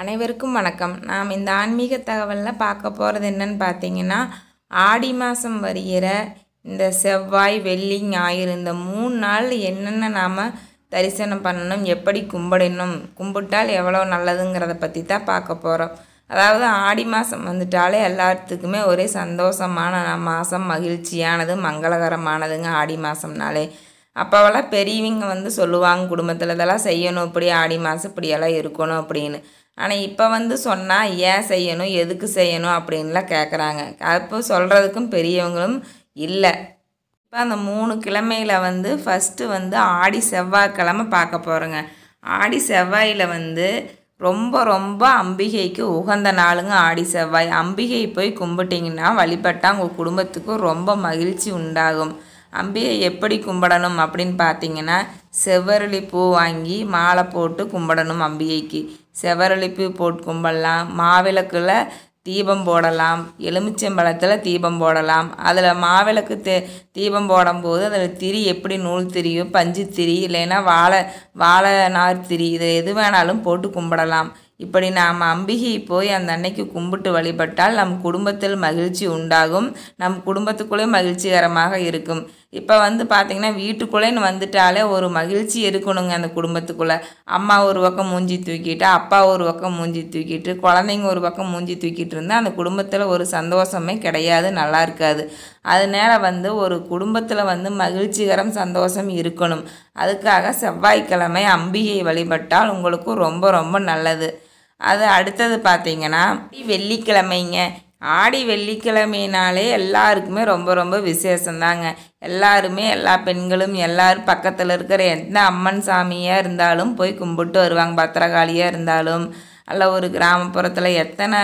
அனைவருக்கும் வணக்கம் நாம் இந்த ஆன்மீக தகவலில் பார்க்க போகிறது என்னன்னு பார்த்தீங்கன்னா ஆடி மாதம் வருகிற இந்த செவ்வாய் வெள்ளி ஞாயிறு இந்த மூணு நாள் என்னென்ன நாம் தரிசனம் பண்ணணும் எப்படி கும்பிடணும் கும்பிட்டால் எவ்வளோ நல்லதுங்கிறத பற்றி தான் பார்க்க போகிறோம் அதாவது ஆடி மாதம் வந்துட்டாலே எல்லாத்துக்குமே ஒரே சந்தோஷமான மாதம் மகிழ்ச்சியானது மங்களகரமானதுங்க ஆடி மாதம்னாலே அப்போவெல்லாம் பெரியவங்க வந்து சொல்லுவாங்க குடும்பத்தில் இதெல்லாம் செய்யணும் இப்படி ஆடி மாதம் இப்படியெல்லாம் இருக்கணும் அப்படின்னு ஆனால் இப்போ வந்து சொன்னால் ஏன் செய்யணும் எதுக்கு செய்யணும் அப்படின்லாம் கேட்குறாங்க அப்போ சொல்கிறதுக்கும் பெரியவங்களும் இல்லை இப்போ அந்த மூணு கிழமையில் வந்து ஃபஸ்ட்டு வந்து ஆடி செவ்வாய்க்கிழமை பார்க்க போகிறோங்க ஆடி செவ்வாயில் வந்து ரொம்ப ரொம்ப அம்பிகைக்கு உகந்த நாளுங்க ஆடி செவ்வாய் அம்பிகை போய் கும்பிட்டிங்கன்னா வழிபட்டால் உங்கள் குடும்பத்துக்கும் ரொம்ப மகிழ்ச்சி உண்டாகும் அம்பிகை எப்படி கும்பிடணும் அப்படின்னு பார்த்தீங்கன்னா செவ்வரளி பூ வாங்கி மாலை போட்டு கும்பிடணும் அம்பிகைக்கு செவரளிப்பு போட்டு கும்பிடலாம் மாவிளக்கில் தீபம் போடலாம் எலுமிச்சம்பழத்தில் தீபம் போடலாம் அதில் மாவிளக்கு தே தீபம் போடும்போது அதில் திரி எப்படி நூல் திரியோ பஞ்சு திரி இல்லைன்னா வாழை வாழை நார் திரி இது எது வேணாலும் போட்டு கும்பிடலாம் இப்படி நாம் அம்பிகை போய் அந்த அன்னைக்கு கும்பிட்டு வழிபட்டால் நம் குடும்பத்தில் மகிழ்ச்சி உண்டாகும் நம் குடும்பத்துக்குள்ளே மகிழ்ச்சிகரமாக இருக்கும் இப்போ வந்து பார்த்திங்கன்னா வீட்டுக்குள்ளேன்னு வந்துட்டாலே ஒரு மகிழ்ச்சி இருக்கணுங்க அந்த குடும்பத்துக்குள்ளே அம்மா ஒரு பக்கம் மூஞ்சி தூக்கிட்டு அப்பா ஒரு பக்கம் மூஞ்சி தூக்கிட்டு குழந்தைங்க ஒரு பக்கம் மூஞ்சி தூக்கிட்டு இருந்தால் அந்த குடும்பத்தில் ஒரு சந்தோஷமே கிடையாது நல்லா இருக்காது அதனால் வந்து ஒரு குடும்பத்தில் வந்து மகிழ்ச்சிகரம் சந்தோஷம் இருக்கணும் அதுக்காக செவ்வாய்க்கிழமை அம்பிகை வழிபட்டால் உங்களுக்கும் ரொம்ப ரொம்ப நல்லது அது அடுத்தது பார்த்தீங்கன்னா வெள்ளிக்கிழமைங்க ஆடி வெள்ளிக்கிழமைனாலே எல்லாருக்குமே ரொம்ப ரொம்ப விசேஷந்தாங்க எல்லாருமே எல்லா பெண்களும் எல்லாரும் பக்கத்தில் இருக்கிற எந்த அம்மன் சாமியாக இருந்தாலும் போய் கும்பிட்டு வருவாங்க பத்திரகாளியாக இருந்தாலும் அல்ல ஒரு கிராமப்புறத்தில் எத்தனை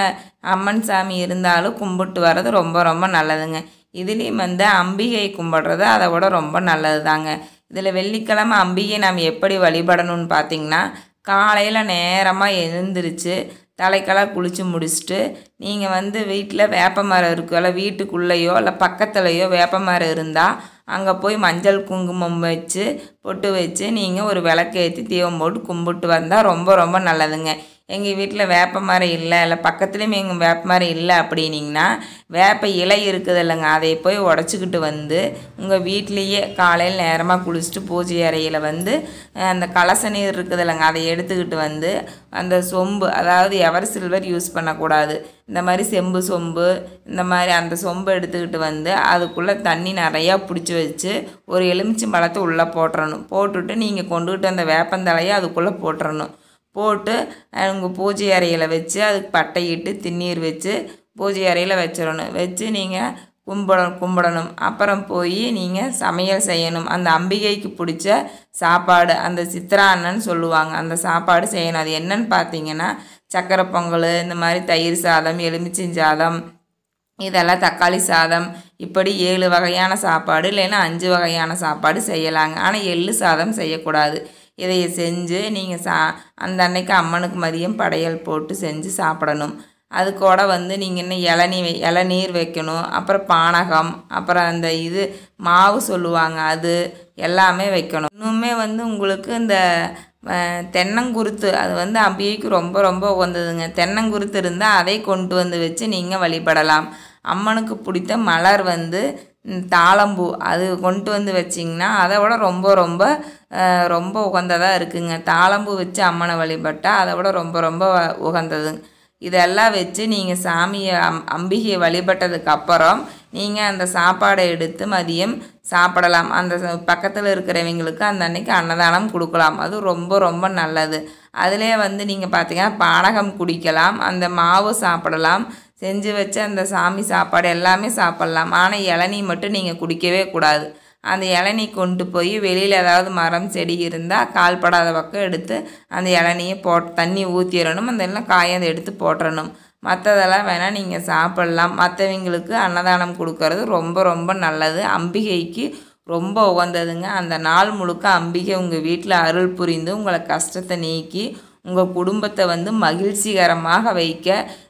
அம்மன் சாமி இருந்தாலும் கும்பிட்டு வர்றது ரொம்ப ரொம்ப நல்லதுங்க இதுலேயும் வந்து அம்பிகை கும்பிடுறது அதை விட ரொம்ப நல்லது தாங்க இதில் வெள்ளிக்கிழமை அம்பிகை நாம் எப்படி வழிபடணும்னு பார்த்திங்கன்னா காலையில் நேரமாக எழுந்திரிச்சு தலைக்கெல்லாம் குளித்து முடிச்சுட்டு நீங்கள் வந்து வீட்டில் வேப்ப மரம் இருக்கல வீட்டுக்குள்ளேயோ இல்லை பக்கத்துலையோ வேப்ப மரம் இருந்தால் அங்கே போய் மஞ்சள் குங்குமம் வச்சு பொட்டு வச்சு நீங்கள் ஒரு விளக்கேற்றி தீபம் போட்டு கும்பிட்டு வந்தால் ரொம்ப ரொம்ப நல்லதுங்க எங்கள் வீட்டில் வேப்ப மரம் இல்லை இல்லை பக்கத்துலேயுமே எங்கள் வேப்ப மரம் இல்லை அப்படின்னிங்கன்னா வேப்ப இலை இருக்குது இல்லைங்க அதை போய் உடச்சிக்கிட்டு வந்து உங்கள் வீட்லேயே காலையில் நேரமாக குளிச்சுட்டு பூஜை அறையில் வந்து அந்த கலச நீர் இருக்குது இல்லைங்க அதை எடுத்துக்கிட்டு வந்து அந்த சொம்பு அதாவது எவர் சில்வர் யூஸ் பண்ணக்கூடாது இந்த மாதிரி செம்பு சொம்பு இந்த மாதிரி அந்த சொம்பு எடுத்துக்கிட்டு வந்து அதுக்குள்ளே தண்ணி நிறையா பிடிச்சி வச்சு ஒரு எலுமிச்சம் பழத்தை உள்ளே போட்டுறணும் போட்டுட்டு நீங்கள் கொண்டுகிட்டு அந்த வேப்பந்தலையை அதுக்குள்ளே போட்டுறணும் போட்டு அவங்க பூஜை அறையில் வச்சு அதுக்கு பட்டையிட்டு திண்ணீர் வச்சு பூஜை அறையில் வச்சிடணும் வச்சு நீங்கள் கும்பிடணும் கும்பிடணும் அப்புறம் போய் நீங்கள் சமையல் செய்யணும் அந்த அம்பிகைக்கு பிடிச்ச சாப்பாடு அந்த சித்ரா அண்ணன் சொல்லுவாங்க அந்த சாப்பாடு செய்யணும் அது என்னன்னு பார்த்தீங்கன்னா சக்கரை பொங்கல் இந்த மாதிரி தயிர் சாதம் சாதம் இதெல்லாம் தக்காளி சாதம் இப்படி ஏழு வகையான சாப்பாடு இல்லைன்னா அஞ்சு வகையான சாப்பாடு செய்யலாங்க ஆனால் எள்ளு சாதம் செய்யக்கூடாது இதை செஞ்சு நீங்கள் சா அந்த அன்னைக்கு அம்மனுக்கு மதியம் படையல் போட்டு செஞ்சு சாப்பிடணும் அது கூட வந்து நீங்கள் இன்னும் இளநீ இளநீர் வைக்கணும் அப்புறம் பானகம் அப்புறம் அந்த இது மாவு சொல்லுவாங்க அது எல்லாமே வைக்கணும் இன்னுமே வந்து உங்களுக்கு இந்த தென்னங்குருத்து அது வந்து அம்பிகைக்கு ரொம்ப ரொம்ப உகந்ததுங்க தென்னங்குருத்து இருந்தால் அதை கொண்டு வந்து வச்சு நீங்கள் வழிபடலாம் அம்மனுக்கு பிடித்த மலர் வந்து தாழம்பூ அது கொண்டு வந்து வச்சிங்கன்னா அதை விட ரொம்ப ரொம்ப ரொம்ப உகந்ததாக இருக்குதுங்க தாழம்பூ வச்சு அம்மனை வழிபட்டால் அதை விட ரொம்ப ரொம்ப உகந்ததுங்க இதெல்லாம் வச்சு நீங்கள் சாமியை அம் அம்பிகையை வழிபட்டதுக்கப்புறம் நீங்கள் அந்த சாப்பாடை எடுத்து மதியம் சாப்பிடலாம் அந்த பக்கத்தில் இருக்கிறவங்களுக்கு அந்த அன்னைக்கு அன்னதானம் கொடுக்கலாம் அது ரொம்ப ரொம்ப நல்லது அதிலே வந்து நீங்கள் பார்த்தீங்கன்னா பானகம் குடிக்கலாம் அந்த மாவு சாப்பிடலாம் செஞ்சு வச்ச அந்த சாமி சாப்பாடு எல்லாமே சாப்பிட்லாம் ஆனால் இளநீ மட்டும் நீங்கள் குடிக்கவே கூடாது அந்த இளநீ கொண்டு போய் வெளியில் ஏதாவது மரம் செடி இருந்தால் கால்படாத பக்கம் எடுத்து அந்த இளநியை போட் தண்ணி ஊற்றிடணும் அந்த எல்லாம் காயத்தை எடுத்து போட்டுறணும் மற்றதெல்லாம் வேணால் நீங்கள் சாப்பிட்லாம் மற்றவங்களுக்கு அன்னதானம் கொடுக்கறது ரொம்ப ரொம்ப நல்லது அம்பிகைக்கு ரொம்ப உகந்ததுங்க அந்த நாள் முழுக்க அம்பிகை உங்கள் வீட்டில் அருள் புரிந்து உங்களை கஷ்டத்தை நீக்கி உங்கள் குடும்பத்தை வந்து மகிழ்ச்சிகரமாக வைக்க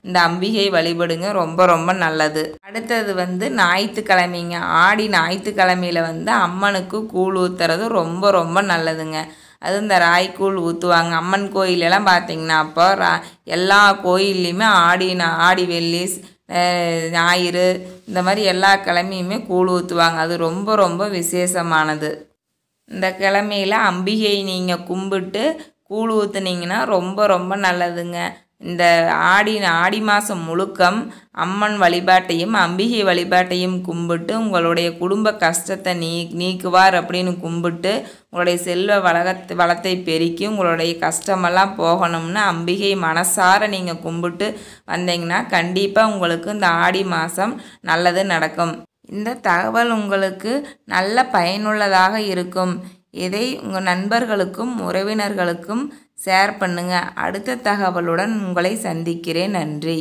இந்த அம்பிகை வழிபடுங்க ரொம்ப ரொம்ப நல்லது அடுத்தது வந்து ஞாயிற்றுக்கிழமைங்க ஆடி ஞாயிற்றுக்கிழமையில் வந்து அம்மனுக்கு கூழ் ஊற்றுறது ரொம்ப ரொம்ப நல்லதுங்க அது இந்த ராய்கூழ் ஊற்றுவாங்க அம்மன் கோயிலெல்லாம் பார்த்தீங்கன்னா அப்போ ரா எல்லா கோயில்லையுமே ஆடி ஆடி வெள்ளி ஞாயிறு இந்த மாதிரி எல்லா கிழமையுமே கூழ் ஊற்றுவாங்க அது ரொம்ப ரொம்ப விசேஷமானது இந்த கிழமையில் அம்பிகை நீங்கள் கும்பிட்டு கூழ் ஊற்றுனீங்கன்னா ரொம்ப ரொம்ப நல்லதுங்க இந்த ஆடி ஆடி மாதம் முழுக்கம் அம்மன் வழிபாட்டையும் அம்பிகை வழிபாட்டையும் கும்பிட்டு உங்களுடைய குடும்ப கஷ்டத்தை நீ நீக்குவார் அப்படின்னு கும்பிட்டு உங்களுடைய செல்வ வளகத் வளத்தை பெருக்கி உங்களுடைய கஷ்டமெல்லாம் போகணும்னு அம்பிகை மனசார நீங்கள் கும்பிட்டு வந்தீங்கன்னா கண்டிப்பாக உங்களுக்கு இந்த ஆடி மாதம் நல்லது நடக்கும் இந்த தகவல் உங்களுக்கு நல்ல பயனுள்ளதாக இருக்கும் இதை உங்கள் நண்பர்களுக்கும் உறவினர்களுக்கும் ஷேர் பண்ணுங்கள் அடுத்த தகவலுடன் உங்களை சந்திக்கிறேன் நன்றி